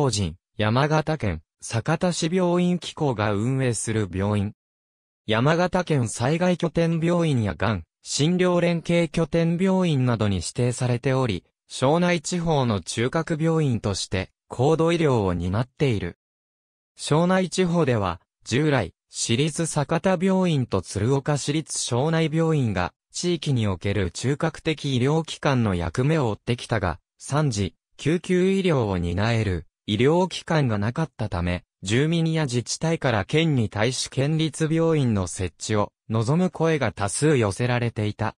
法人、山形県、酒田市病院機構が運営する病院。山形県災害拠点病院やがん、診療連携拠点病院などに指定されており、庄内地方の中核病院として、高度医療を担っている。庄内地方では、従来、私立酒田病院と鶴岡市立庄内病院が、地域における中核的医療機関の役目を負ってきたが、3時、救急医療を担える、医療機関がなかったため、住民や自治体から県に対し県立病院の設置を望む声が多数寄せられていた。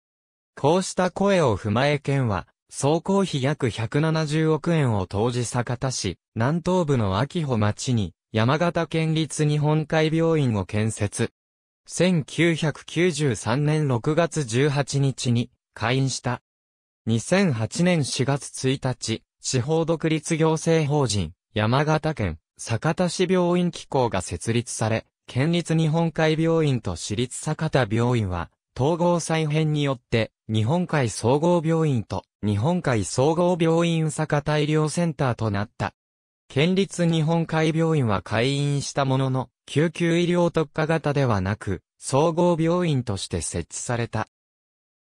こうした声を踏まえ県は、総工費約170億円を投じ酒田市、南東部の秋穂町に、山形県立日本海病院を建設。1993年6月18日に、開院した。2008年4月1日、地方独立行政法人、山形県、酒田市病院機構が設立され、県立日本海病院と市立酒田病院は、統合再編によって、日本海総合病院と日本海総合病院酒田医療センターとなった。県立日本海病院は開院したものの、救急医療特化型ではなく、総合病院として設置された。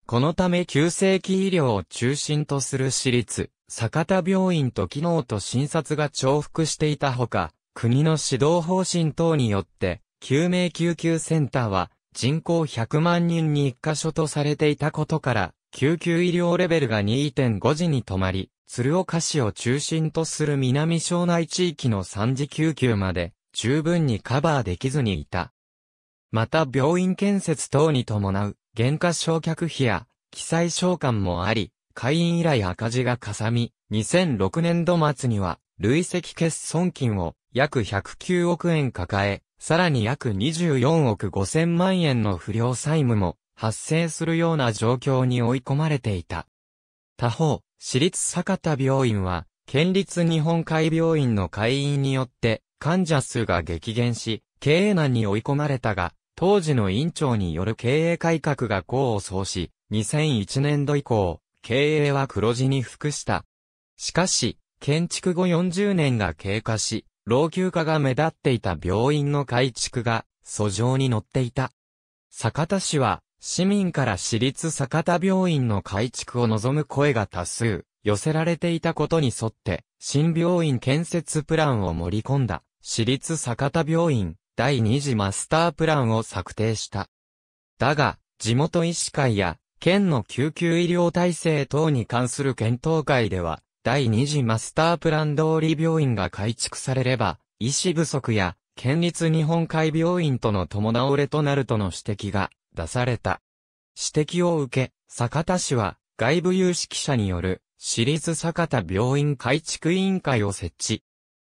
このため急性期医療を中心とする私立、坂田病院と機能と診察が重複していたほか、国の指導方針等によって、救命救急センターは人口100万人に1箇所とされていたことから、救急医療レベルが2.5時に止まり、鶴岡市を中心とする南省内地域の3次救急まで十分にカバーできずにいた。また病院建設等に伴う減価償却費や記載償還もあり、会員以来赤字がかさみ、2006年度末には、累積欠損金を約109億円抱え、さらに約24億5000万円の不良債務も発生するような状況に追い込まれていた。他方、私立坂田病院は、県立日本海病院の会員によって患者数が激減し、経営難に追い込まれたが、当時の院長による経営改革が功を奏し、2001年度以降、経営は黒字に服した。しかし、建築後40年が経過し、老朽化が目立っていた病院の改築が、訴状に乗っていた。酒田市は、市民から私立酒田病院の改築を望む声が多数、寄せられていたことに沿って、新病院建設プランを盛り込んだ、市立酒田病院第2次マスタープランを策定した。だが、地元医師会や県の救急医療体制等に関する検討会では、第2次マスタープラン通り病院が改築されれば、医師不足や、県立日本海病院との共倒れとなるとの指摘が出された。指摘を受け、坂田市は外部有識者による私立坂田病院改築委員会を設置。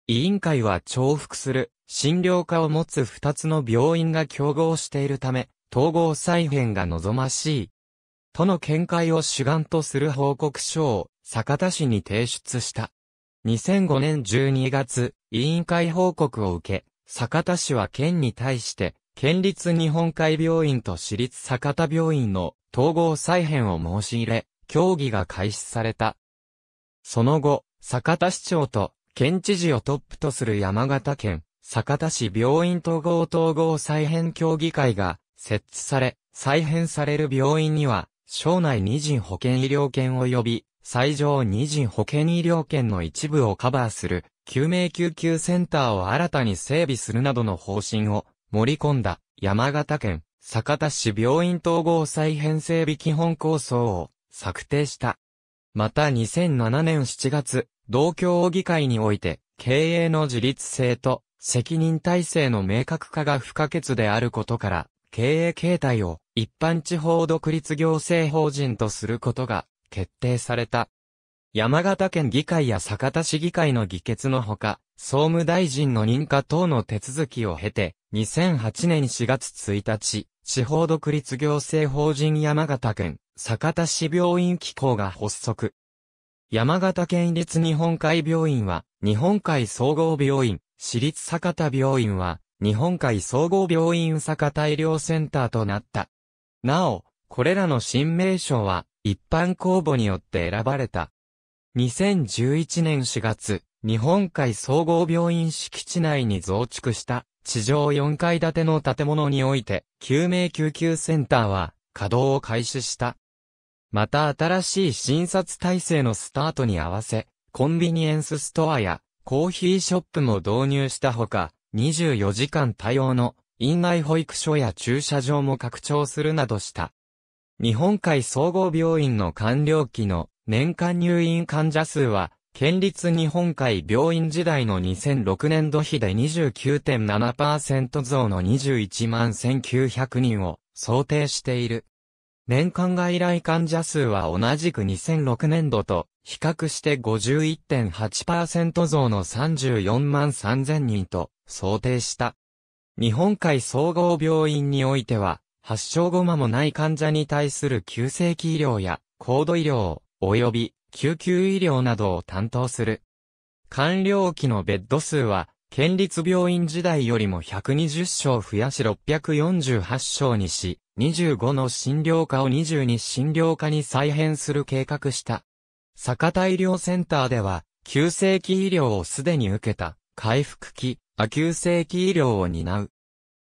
委員会は重複する診療科を持つ2つの病院が競合しているため、統合再編が望ましいとの見解を主眼とする報告書を酒田市に提出した。2005年12月、委員会報告を受け、酒田市は県に対して、県立日本海病院と私立酒田病院の統合再編を申し入れ、協議が開始された。その後、酒田市長と県知事をトップとする山形県、酒田市病院統合統合再編協議会が設置され、再編される病院には、省内二人保険医療圏及び、最上二人保険医療圏の一部をカバーする、救命救急センターを新たに整備するなどの方針を盛り込んだ、山形県、酒田市病院統合再編整備基本構想を策定した。また2007年7月、同協議会において、経営の自立性と責任体制の明確化が不可欠であることから、経営形態を一般地方独立行政法人とすることが決定された。山形県議会や酒田市議会の議決のほか、総務大臣の認可等の手続きを経て、2008年4月1日、地方独立行政法人山形県、酒田市病院機構が発足。山形県立日本海病院は、日本海総合病院、市立酒田病院は、日本海総合病院坂大量センターとなった。なお、これらの新名称は、一般公募によって選ばれた。2011年4月、日本海総合病院敷地内に増築した地上4階建ての建物において救命救急センターは稼働を開始した。また新しい診察体制のスタートに合わせ、コンビニエンスストアやコーヒーショップも導入したほか、24時間対応の院内保育所や駐車場も拡張するなどした。日本海総合病院の官僚期の年間入院患者数は、県立日本海病院時代の2006年度比で29.7%増の21万1900人を想定している。年間外来患者数は同じく2006年度と、比較して51.8%増の34万3000人と、想定した。日本海総合病院においては、発症後間もない患者に対する急性期医療や、高度医療、及び、救急医療などを担当する。完了期のベッド数は、県立病院時代よりも120床増やし648床にし、25の診療科を22診療科に再編する計画した。坂田医療センターでは、急性期医療をすでに受けた、回復期、亜急性期医療を担う。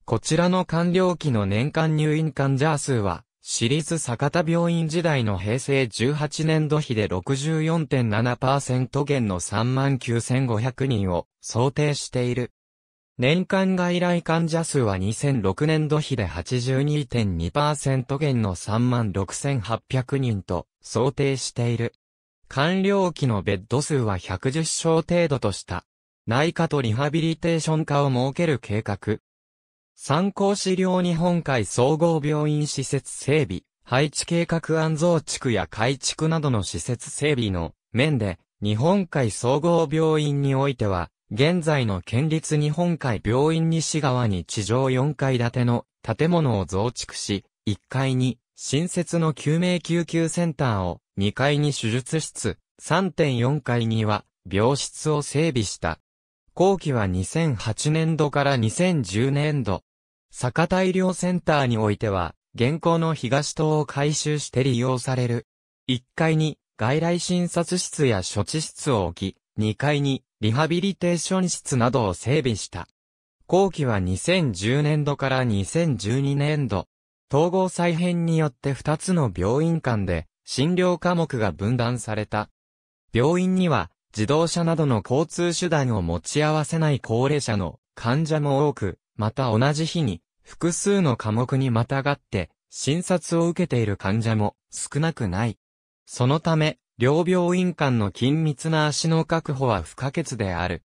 こちらの完了期の年間入院患者数は、私立坂田病院時代の平成18年度比で64.7%減の39,500人を想定している。年間外来患者数は2006年度比で82.2%減の36,800人と想定している。完了期のベッド数は110床程度とした。内科とリハビリテーション科を設ける計画。参考資料日本海総合病院施設整備、配置計画案増築や改築などの施設整備の面で、日本海総合病院においては、現在の県立日本海病院西側に地上4階建ての建物を増築し、1階に新設の救命救急センターを、2階に手術室、3.4階には病室を整備した。後期は2008年度から2010年度。坂大量センターにおいては、現行の東棟を改修して利用される。1階に外来診察室や処置室を置き、2階にリハビリテーション室などを整備した。後期は2010年度から2012年度、統合再編によって2つの病院間で診療科目が分断された。病院には自動車などの交通手段を持ち合わせない高齢者の患者も多く、また同じ日に複数の科目にまたがって診察を受けている患者も少なくない。そのため、両病院間の緊密な足の確保は不可欠である。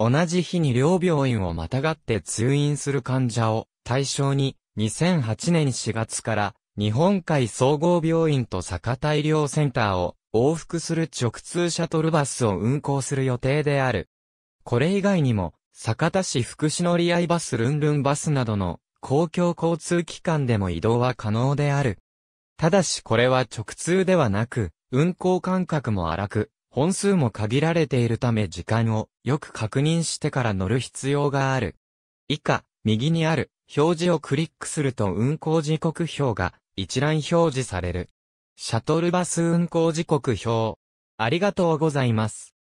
同じ日に両病院をまたがって通院する患者を対象に2008年4月から日本海総合病院と坂田医療センターを往復する直通シャトルバスを運行する予定である。これ以外にも、酒田市福祉乗り合いバスルンルンバスなどの公共交通機関でも移動は可能である。ただしこれは直通ではなく、運行間隔も荒く、本数も限られているため時間をよく確認してから乗る必要がある。以下、右にある表示をクリックすると運行時刻表が一覧表示される。シャトルバス運行時刻表。ありがとうございます。